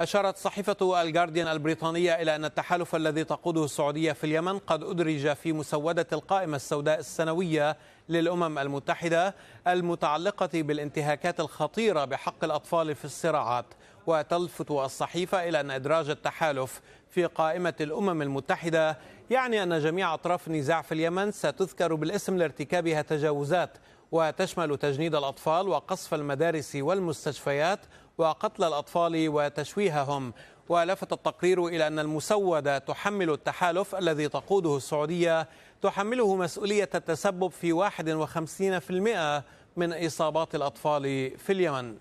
أشارت صحيفة الجارديان البريطانية إلى أن التحالف الذي تقوده السعودية في اليمن قد أدرج في مسودة القائمة السوداء السنوية للأمم المتحدة المتعلقة بالانتهاكات الخطيرة بحق الأطفال في الصراعات وتلفت الصحيفة إلى أن إدراج التحالف في قائمة الأمم المتحدة يعني أن جميع أطراف النزاع في اليمن ستذكر بالاسم لارتكابها تجاوزات وتشمل تجنيد الأطفال وقصف المدارس والمستشفيات وقتل الأطفال وتشويههم ولفت التقرير إلى أن المسودة تحمل التحالف الذي تقوده السعودية تحمله مسؤولية التسبب في 51% من إصابات الأطفال في اليمن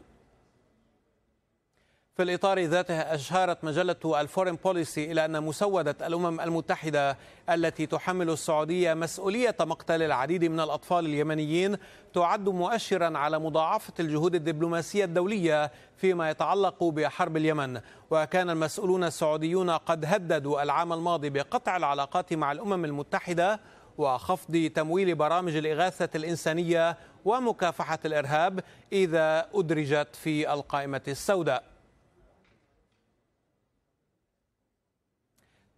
في الإطار ذاته أشارت مجلة الفورين بوليسي إلى أن مسودة الأمم المتحدة التي تحمل السعودية مسؤولية مقتل العديد من الأطفال اليمنيين تعد مؤشرا على مضاعفة الجهود الدبلوماسية الدولية فيما يتعلق بحرب اليمن وكان المسؤولون السعوديون قد هددوا العام الماضي بقطع العلاقات مع الأمم المتحدة وخفض تمويل برامج الإغاثة الإنسانية ومكافحة الإرهاب إذا أدرجت في القائمة السوداء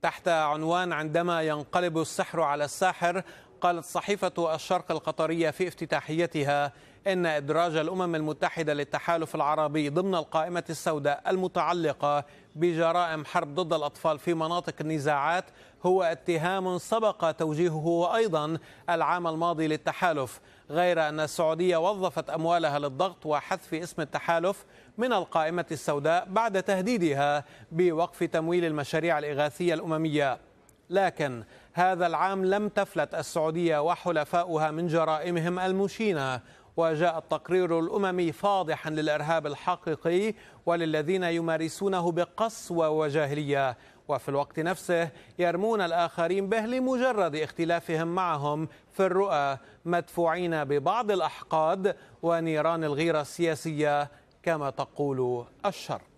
تحت عنوان عندما ينقلب السحر على الساحر قالت صحيفة الشرق القطرية في افتتاحيتها إن إدراج الأمم المتحدة للتحالف العربي ضمن القائمة السوداء المتعلقة بجرائم حرب ضد الأطفال في مناطق النزاعات هو اتهام سبق توجيهه أيضا العام الماضي للتحالف غير أن السعودية وظفت أموالها للضغط وحذف اسم التحالف من القائمة السوداء بعد تهديدها بوقف تمويل المشاريع الإغاثية الأممية لكن هذا العام لم تفلت السعودية وحلفاؤها من جرائمهم المشينة وجاء التقرير الأممي فاضحا للإرهاب الحقيقي وللذين يمارسونه بقسوة وجاهلية وفي الوقت نفسه يرمون الآخرين به لمجرد اختلافهم معهم في الرؤى مدفوعين ببعض الأحقاد ونيران الغيرة السياسية كما تقول الشرق